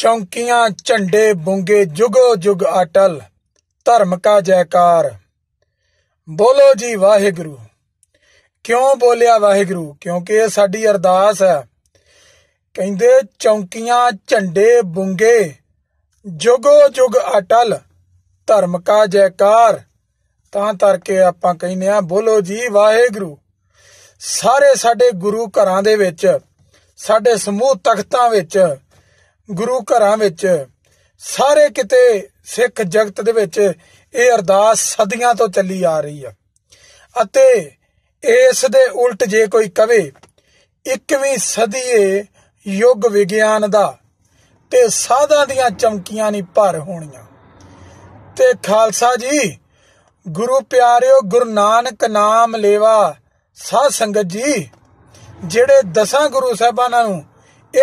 ਚੌਂਕੀਆਂ ਝੰਡੇ ਬੁੰਗੇ ਜੁਗੋ ਜੁਗ ਅਟਲ ਧਰਮ ਕਾ ਜੈਕਾਰ ਬੋਲੋ ਜੀ ਵਾਹਿਗੁਰੂ ਕਿਉਂ ਬੋਲਿਆ ਵਾਹਿਗੁਰੂ ਕਿਉਂਕਿ ਇਹ ਸਾਡੀ ਅਰਦਾਸ ਹੈ ਕਹਿੰਦੇ ਚੌਂਕੀਆਂ ਝੰਡੇ ਬੁੰਗੇ ਜੁਗੋ ਜੁਗ ਅਟਲ ਧਰਮ ਕਾ ਜੈਕਾਰ ਤਾਂ ਕਰਕੇ ਆਪਾਂ ਕਹਿੰਨੇ ਆ ਬੋਲੋ ਜੀ ਵਾਹਿਗੁਰੂ ਸਾਰੇ ਸਾਡੇ ਗੁਰੂ ਘਰਾਂ ਦੇ ਵਿੱਚ ਸਾਡੇ ਸਮੂਹ ਤਖਤਾਂ ਵਿੱਚ ਗੁਰੂ ਘਰਾਂ ਵਿੱਚ ਸਾਰੇ ਕਿਤੇ ਸਿੱਖ ਜਗਤ ਦੇ ਵਿੱਚ ਇਹ ਅਰਦਾਸ ਸਦੀਆਂ ਤੋਂ ਚੱਲੀ ਆ ਰਹੀ ਆ ਅਤੇ ਇਸ ਦੇ ਉਲਟ ਜੇ ਕੋਈ ਕਵੇ 21ਵੀਂ ਸਦੀਏ ਯੁੱਗ ਵਿਗਿਆਨ ਦਾ ਤੇ ਸਾਧਾਂ ਦੀਆਂ ਚਮਕੀਆਂ ਨਹੀਂ ਭਰ ਹੋਣੀਆਂ ਤੇ ਖਾਲਸਾ ਜੀ ਗੁਰੂ ਪਿਆਰਿਓ ਗੁਰੂ ਨਾਨਕ ਨਾਮ ਲੇਵਾ ਸਾਧ ਸੰਗਤ ਜੀ ਜਿਹੜੇ ਦਸਾਂ ਗੁਰੂ ਸਾਹਿਬਾਨਾਂ ਨੂੰ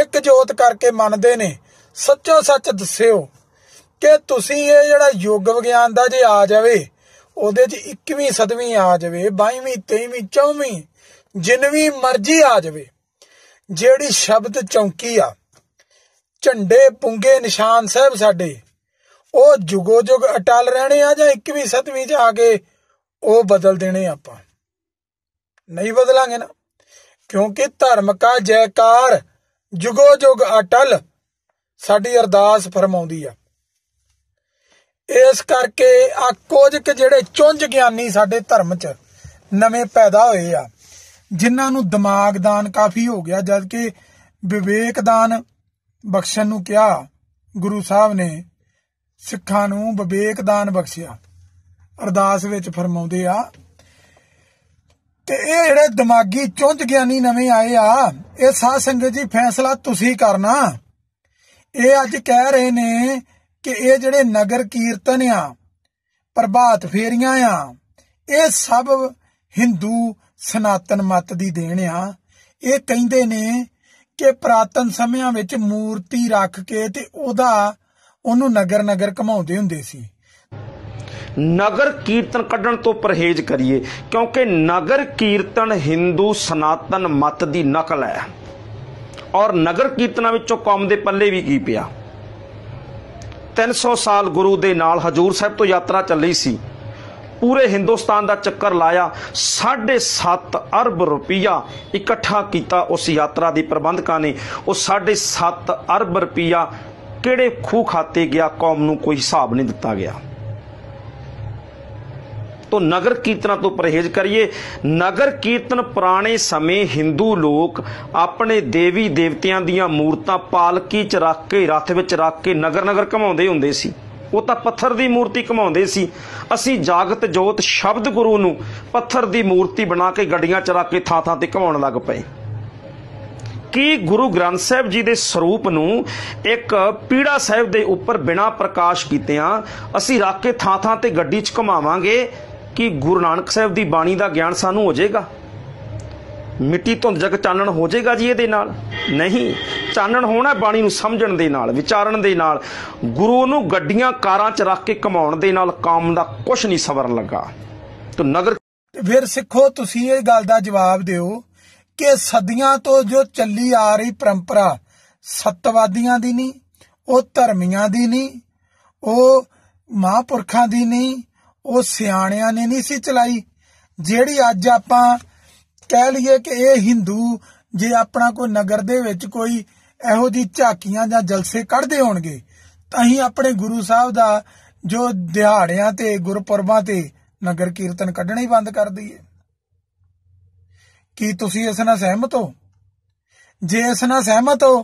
ਇੱਕ ਜੋਤ ਕਰਕੇ ਮੰਨਦੇ ਨੇ ਸੱਚੋ ਸੱਚ ਦੱਸਿਓ ਕਿ ਤੁਸੀਂ ਇਹ ਜਿਹੜਾ ਯੁੱਗ ਵਿਗਿਆਨ ਦਾ ਜੇ ਆ ਜਾਵੇ ਉਹਦੇ 'ਚ 21ਵੀਂ ਸਦਵੀਂ ਆ ਜਾਵੇ 22ਵੀਂ 23ਵੀਂ 24ਵੀਂ ਜਿੰਨਵੀਂ ਮਰਜ਼ੀ ਆ ਜਾਵੇ ਜਿਹੜੀ ਸ਼ਬਦ ਚੌਂਕੀ ਆ ਝੰਡੇ ਪੁੰਗੇ ਨਿਸ਼ਾਨ ਸਾਹਿਬ ਸਾਡੇ ਉਹ ਜੁਗੋ ਜੁਗ ਅਟਲ ਰਹਿਣੇ ਆ ਜਾਂ 21ਵੀਂ 7ਵੀਂ 'ਚ ਆ ਕੇ ਉਹ ਬਦਲ ਦੇਣੇ ਆਪਾਂ ਨਹੀਂ ਬਦਲਾਂਗੇ ਨਾ ਕਿਉਂਕਿ ਧਰਮ ਕਾ ਜੈਕਾਰ ਜੁਗੋ ਜੁਗ ਅਟਲ ਸਾਡੀ ਅਰਦਾਸ ਫਰਮਾਉਂਦੀ ਆ ਇਸ ਕਰਕੇ ਆ ਕੁਝ ਕਿ ਜਿਹੜੇ ਚੁੰਝ ਗਿਆਨੀ ਸਾਡੇ ਧਰਮ 'ਚ ਨਵੇਂ ਪੈਦਾ ਹੋਏ ਆ ਜਿਨ੍ਹਾਂ ਨੂੰ ਦਿਮਾਗ ਦਾਨ ਕਾਫੀ ਹੋ ਗਿਆ ਜਦ ਕਿ ਵਿਵੇਕ ਦਾਨ ਬਖਸ਼ਣ ਨੂੰ ਕਿਹਾ ਗੁਰੂ ਸਾਹਿਬ ਨੇ ਸਿੱਖਾਂ ਨੂੰ ਵਿਵੇਕ ਦਾਨ ਬਖਸ਼ਿਆ ਅਰਦਾਸ ਵਿੱਚ ਫਰਮਾਉਂਦੇ ਆ ਤੇ ਇਹ ਜਿਹੜੇ ਦਿਮਾਗੀ ਚੁੰਝ ਗਿਆਨੀ ਨਵੇਂ ਆਏ ਆ ਇਹ ਸਾਧ ਸੰਗਤ ਜੀ ਫੈਸਲਾ ਤੁਸੀਂ ਕਰਨਾ ਇਹ ਅੱਜ ਕਹਿ ਰਹੇ ਨੇ ਕਿ ਇਹ ਜਿਹੜੇ ਨਗਰ ਕੀਰਤਨ ਆ ਪ੍ਰਭਾਤ ਫੇਰੀਆਂ ਆ ਇਹ ਸਭ ਹਿੰਦੂ ਸਨਾਤਨ ਮਤ ਦੀ ਦੇਣ ਆ ਇਹ ਕਹਿੰਦੇ ਨੇ ਕਿ ਪ੍ਰਾਤਨ ਸਮਿਆਂ ਵਿੱਚ ਮੂਰਤੀ ਰੱਖ ਕੇ ਤੇ ਉਹਦਾ ਉਹਨੂੰ ਨਗਰ ਨਗਰ ਘਮਾਉਂਦੇ ਹੁੰਦੇ ਸੀ ਨਗਰ ਕੀਰਤਨ ਕੱਢਣ ਤੋਂ ਪਰਹੇਜ਼ ਕਰੀਏ ਕਿਉਂਕਿ ਨਗਰ ਕੀਰਤਨ Hindu ਸਨਾਤਨ ਮਤ ਦੀ ਨਕਲ ਹੈ ਔਰ ਨਗਰ ਕੀਰਤਨਾਂ ਵਿੱਚੋਂ ਕੌਮ ਦੇ ਪੱਲੇ ਵੀ ਕੀ ਪਿਆ 300 ਸਾਲ ਗੁਰੂ ਦੇ ਨਾਲ ਹਜੂਰ ਸਾਹਿਬ ਤੋਂ ਯਾਤਰਾ ਚੱਲੀ ਸੀ ਪੂਰੇ ਹਿੰਦੁਸਤਾਨ ਦਾ ਚੱਕਰ ਲਾਇਆ 7.5 ਅਰਬ ਰੁਪਇਆ ਇਕੱਠਾ ਕੀਤਾ ਉਸ ਯਾਤਰਾ ਦੇ ਪ੍ਰਬੰਧਕਾਂ ਨੇ ਉਹ 7.5 ਅਰਬ ਰੁਪਇਆ ਕਿਹੜੇ ਖੂ ਖਾਤੇ ਗਿਆ ਕੌਮ ਨੂੰ ਕੋਈ ਹਿਸਾਬ ਨਹੀਂ ਦਿੱਤਾ ਗਿਆ ਤੋਂ ਨਗਰ ਕੀਰਤਨ ਤੋਂ ਪਰਹੇਜ਼ ਕਰੀਏ ਨਗਰ ਕੀਰਤਨ ਪੁਰਾਣੇ ਸਮੇਂ Hindu ਲੋਕ ਆਪਣੇ ਦੇਵੀ ਦੇਵਤਿਆਂ ਦੀਆਂ ਮੂਰਤਾਂ ਪਾਲਕੀ 'ਚ ਰੱਖ ਕੇ ਰਥ ਵਿੱਚ ਰੱਖ ਕੇ ਨਗਰ ਨਗਰ ਘਮਾਉਂਦੇ ਹੁੰਦੇ ਸੀ ਉਹ ਤਾਂ ਪੱਥਰ ਦੀ ਮੂਰਤੀ ਘਮਾਉਂਦੇ ਸੀ ਅਸੀਂ ਜਾਗਤ ਜੋਤ ਸ਼ਬਦ ਗੁਰੂ ਨੂੰ ਪੱਥਰ ਦੀ ਮੂਰਤੀ ਬਣਾ ਕੇ ਗੱਡੀਆਂ 'ਚ ਰੱਖ ਕੇ ਥਾਂ-ਥਾਂ ਤੇ ਘਮਾਉਣ ਲੱਗ ਪਏ ਕੀ ਗੁਰੂ ਗ੍ਰੰਥ ਸਾਹਿਬ ਜੀ ਦੇ ਸਰੂਪ ਨੂੰ ਇੱਕ ਪੀੜਾ ਸਾਹਿਬ ਦੇ ਉੱਪਰ ਬਿਨਾ ਪ੍ਰਕਾਸ਼ ਕੀਤਿਆਂ ਅਸੀਂ ਰੱਖ ਕੇ ਥਾਂ-ਥਾਂ ਤੇ ਗੱਡੀ 'ਚ ਘਮਾਵਾਂਗੇ ਕਿ ਗੁਰੂ ਨਾਨਕ ਸਾਹਿਬ ਦੀ ਬਾਣੀ ਦਾ ਗਿਆਨ ਸਾਨੂੰ ਹੋ ਜਾਏਗਾ ਮਿੱਟੀ ਧੁੰਦ ਜਗ ਚਾਨਣ ਹੋ ਜਾਏਗਾ ਜੀ ਇਹਦੇ ਨਾਲ ਨਹੀਂ ਚਾਨਣ ਹੋਣਾ ਬਾਣੀ ਨੂੰ ਸਮਝਣ ਦੇ ਨਾਲ ਵਿਚਾਰਨ ਦੇ ਨਾਲ ਗੁਰੂ ਨੂੰ ਗੱਡੀਆਂ ਕਾਰਾਂ 'ਚ ਰੱਖ ਕੇ ਕਮਾਉਣ ਦੇ ਨਾਲ ਕੰਮ ਦਾ ਕੁਝ ਨਹੀਂ ਸਵਰਨ ਲੱਗਾ ਤੋ ਨਗਰ ਫਿਰ ਸਿੱਖੋ ਤੁਸੀਂ ਇਹ ਗੱਲ ਦਾ ਜਵਾਬ ਦਿਓ ਕਿ ਸਦੀਆਂ ਤੋਂ ਜੋ ਚੱਲੀ ਆ ਰਹੀ ਪਰੰਪਰਾ ਸਤਵਾਦੀਆਂ ਦੀ ਨਹੀਂ ਉਹ ਧਰਮੀਆਂ ਦੀ ਨਹੀਂ ਉਹ ਮਹਾਪੁਰਖਾਂ ਦੀ ਨਹੀਂ ਉਹ ਸਿਆਣਿਆਂ ਨੇ ਨਹੀਂ ਸੀ ਚਲਾਈ ਜਿਹੜੀ ਅੱਜ ਆਪਾਂ ਕਹਿ ਲਈਏ ਕਿ ਇਹ ਹਿੰਦੂ ਜੇ ਆਪਣਾ ਕੋਈ ਨਗਰ ਦੇ ਵਿੱਚ ਕੋਈ ਇਹੋ ਦੀ ਝਾਕੀਆਂ ਜਾਂ ਜਲਸੇ ਕੱਢਦੇ ਹੋਣਗੇ ਤਾਂ ਹੀ ਆਪਣੇ ਗੁਰੂ ਸਾਹਿਬ ਦਾ ਜੋ ਦਿਹਾੜਿਆਂ ਤੇ ਗੁਰਪੁਰਬਾਂ ਤੇ ਨਗਰ ਕੀਰਤਨ ਕੱਢਣਾ ਹੀ ਬੰਦ ਕਰ ਦਈਏ ਕੀ ਤੁਸੀਂ ਇਸ ਨਾਲ ਸਹਿਮਤ ਹੋ ਜੇ ਇਸ ਨਾਲ ਸਹਿਮਤ ਹੋ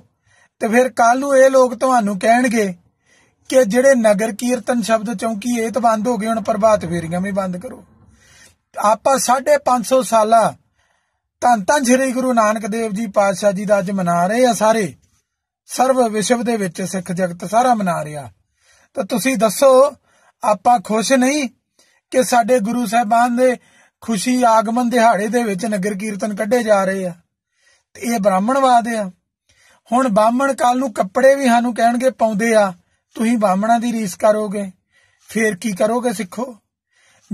ਤੇ ਫਿਰ ਕੱਲ ਨੂੰ ਇਹ ਲੋਕ ਤੁਹਾਨੂੰ ਕਹਿਣਗੇ ਕਿ ਜਿਹੜੇ ਨਗਰ ਕੀਰਤਨ ਸ਼ਬਦ ਚੌਂਕੀ ਇਹ ਤਾਂ ਬੰਦ ਹੋ ਗਏ ਹੁਣ ਪ੍ਰਭਾਤ ਫੇਰੀਆਂ ਵੀ ਬੰਦ ਕਰੋ ਆਪਾਂ 550 ਸਾਲਾ ਧੰਨ ਧੰਨ ਸ੍ਰੀ ਗੁਰੂ ਨਾਨਕ ਦੇਵ ਜੀ ਪਾਤਸ਼ਾਹ ਜੀ ਦਾ ਅੱਜ ਮਨਾ ਰਹੇ ਆ ਸਾਰੇ ਸਰਵ ਵਿਸ਼ਵ ਦੇ ਵਿੱਚ ਸਿੱਖ ਜਗਤ ਸਾਰਾ ਮਨਾ ਰਿਹਾ ਤਾਂ ਤੁਸੀਂ ਦੱਸੋ ਆਪਾਂ ਖੁਸ਼ ਨਹੀਂ ਕਿ ਸਾਡੇ ਗੁਰੂ ਸਾਹਿਬਾਨ ਦੇ ਖੁਸ਼ੀ ਆਗਮਨ ਦਿਹਾੜੇ ਦੇ ਵਿੱਚ ਨਗਰ ਕੀਰਤਨ ਕੱਢੇ ਜਾ ਰਹੇ ਆ ਤੇ ਇਹ ਬ੍ਰਾਹਮਣਵਾਦ ਆ ਹੁਣ ਬਾਹਮਣ ਕਾਲ ਨੂੰ ਕੱਪੜੇ ਵੀ ਸਾਨੂੰ ਕਹਿਣਗੇ ਪਾਉਂਦੇ ਆ ਤੁਸੀਂ ਬਾਹਮਣਾ ਦੀ ਰੀਸ ਕਰੋਗੇ ਫੇਰ ਕੀ ਕਰੋਗੇ ਸਿੱਖੋ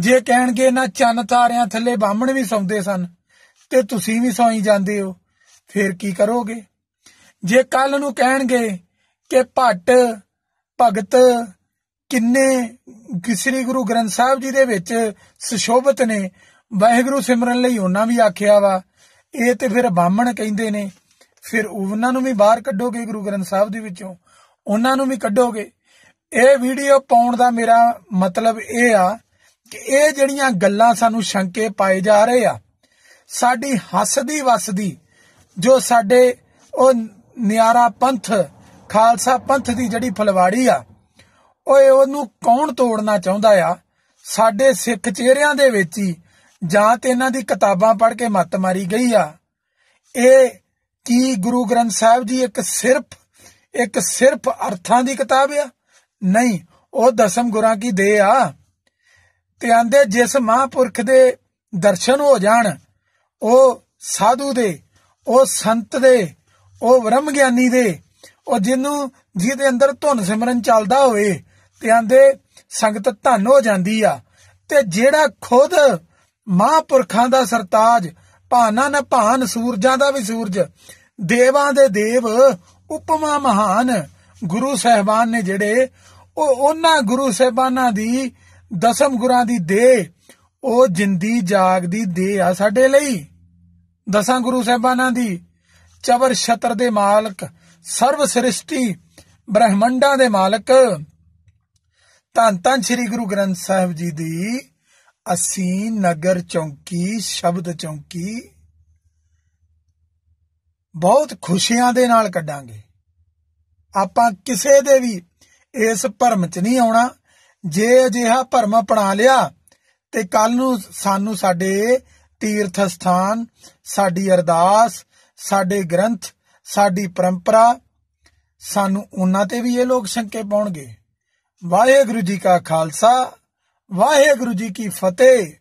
ਜੇ ਕਹਿਣਗੇ ਨਾ ਚੰਨ ਤਾਰਿਆਂ ਥੱਲੇ ਬਾਹਮਣ ਵੀ ਸੌਂਦੇ ਸਨ ਤੇ ਤੁਸੀਂ ਵੀ ਸੌਂਈ ਜਾਂਦੇ ਹੋ ਫੇਰ ਕੀ ਕਰੋਗੇ ਜੇ ਕੱਲ ਨੂੰ ਕਹਿਣਗੇ ਕਿ ਭੱਟ ਭਗਤ ਕਿੰਨੇ ਸ੍ਰੀ ਗੁਰੂ ਗ੍ਰੰਥ ਸਾਹਿਬ ਜੀ ਦੇ ਵਿੱਚ ਸੁਸ਼ੋਭਤ ਨੇ ਵਾਹਿਗੁਰੂ ਸਿਮਰਨ ਲਈ ਉਹਨਾਂ ਵੀ ਆਖਿਆ ਵਾ ਇਹ ਤੇ ਫਿਰ ਬਾਹਮਣ ਕਹਿੰਦੇ ਨੇ ਫਿਰ ਉਹਨਾਂ ਨੂੰ ਵੀ ਬਾਹਰ ਕੱਢੋਗੇ ਗੁਰੂ ਗ੍ਰੰਥ ਸਾਹਿਬ ਦੇ ਵਿੱਚੋਂ ਉਹਨਾਂ ਨੂੰ ਵੀ ਕੱਢੋਗੇ ਇਹ ਵੀਡੀਓ ਪਾਉਣ ਦਾ ਮੇਰਾ ਮਤਲਬ ਇਹ ਆ ਕਿ ਇਹ ਜਿਹੜੀਆਂ ਗੱਲਾਂ ਸਾਨੂੰ ਸ਼ੰਕੇ ਪਾਏ ਜਾ ਰਹੇ ਆ ਸਾਡੀ ਹੱਸਦੀ ਵਸਦੀ ਜੋ ਸਾਡੇ ਉਹ ਨਿਆਰਾ ਪੰਥ ਖਾਲਸਾ ਪੰਥ ਦੀ ਜਿਹੜੀ ਫਲਵਾੜੀ ਆ ਓਏ ਉਹਨੂੰ ਕੌਣ ਤੋੜਨਾ ਚਾਹੁੰਦਾ ਆ ਸਾਡੇ ਸਿੱਖ ਚਿਹਰਿਆਂ ਦੇ ਵਿੱਚ ਹੀ ਜਾਂ ਤੇ ਇਹਨਾਂ ਦੀ ਕਿਤਾਬਾਂ ਪੜ੍ਹ ਕੇ ਮੱਤ ਮਾਰੀ ਗਈ ਆ ਇਹ ਕੀ ਗੁਰੂ ਗ੍ਰੰਥ ਸਾਹਿਬ ਜੀ ਇੱਕ ਸਿਰਫ ਇੱਕ ਸਿਰਫ ਅਰਥਾਂ ਦੀ ਕਿਤਾਬ ਆ ਨਹੀਂ ਉਹ ਦਸਮ ਗੁਰਾਂ ਕੀ ਦੇ ਆ ਤੇ ਆਂਦੇ ਜਿਸ ਮਹਾਂਪੁਰਖ ਦੇ ਦਰਸ਼ਨ ਹੋ ਜਾਣ ਉਹ ਸਾਧੂ ਦੇ ਉਹ ਸੰਤ ਦੇ ਉਹ ਬ੍ਰਹਮ ਗਿਆਨੀ ਦੇ ਉਹ ਜਿਹਨੂੰ ਜਿਹਦੇ ਅੰਦਰ ਧੁਨ ਸਿਮਰਨ ਚੱਲਦਾ ਹੋਵੇ ਤੇ ਆਂਦੇ ਸੰਗਤ ਧਨ ਹੋ ਜਾਂਦੀ ਆ ਤੇ ਜਿਹੜਾ ਖੁਦ ਮਹਾਂਪੁਰਖਾਂ ਦਾ ਸਰਤਾਜ ਭਾਨਾ ਨਾ ਭਾਨ ਸੂਰਜਾਂ ਦਾ ਵੀ ਸੂਰਜ ਦੇਵਾਂ ਦੇ ਦੇਵ ਉਪਮਾ ਮਹਾਨ ਗੁਰੂ ਸਹਿਬਾਨ ਨੇ ਜਿਹੜੇ ਉਹ ਉਹਨਾਂ ਗੁਰੂ ਸਹਿਬਾਨਾਂ ਦੀ ਦਸਮ ਗੁਰਾਂ ਦੀ ਦੇ ਉਹ ਜਿੰਦੀ ਜਾਗਦੀ ਦੇ ਆ ਸਾਡੇ ਲਈ ਦਸਾਂ ਗੁਰੂ ਸਹਿਬਾਨਾਂ ਦੀ ਚਵਰ ਛਤਰ ਦੇ ਮਾਲਕ ਸਰਵ ਸ੍ਰਿਸ਼ਟੀ ਬ੍ਰਹਿਮੰਡਾਂ ਦੇ ਮਾਲਕ ਤਾਂ ਤਾਂ ਸ੍ਰੀ ਗੁਰੂ ਗ੍ਰੰਥ ਸਾਹਿਬ ਜੀ ਦੀ ਅਸੀਂ ਨਗਰ ਚੌਂਕੀ ਸ਼ਬਦ ਚੌਂਕੀ ਬਹੁਤ ਖੁਸ਼ੀਆਂ ਦੇ ਨਾਲ ਕੱਢਾਂਗੇ ਆਪਾਂ ਕਿਸੇ ਦੇ ਵੀ ਇਸ ਭਰਮ 'ਚ ਨਹੀਂ ਆਉਣਾ ਜੇ ਅਜਿਹਾ ਭਰਮ ਅਪਣਾ ਲਿਆ ਤੇ ਕੱਲ ਨੂੰ ਸਾਨੂੰ ਸਾਡੇ ਤੀਰਥ ਸਥਾਨ ਸਾਡੀ ਅਰਦਾਸ ਸਾਡੇ ਗ੍ਰੰਥ ਸਾਡੀ ਪਰੰਪਰਾ ਸਾਨੂੰ ਉਹਨਾਂ ਤੇ ਵੀ ਇਹ ਲੋਕ ਸ਼ੰਕੇ ਪਾਉਣਗੇ ਵਾਹਿਗੁਰੂ ਜੀ ਕਾ ਖਾਲਸਾ ਵਾਹਿਗੁਰੂ ਜੀ ਕੀ ਫਤਿਹ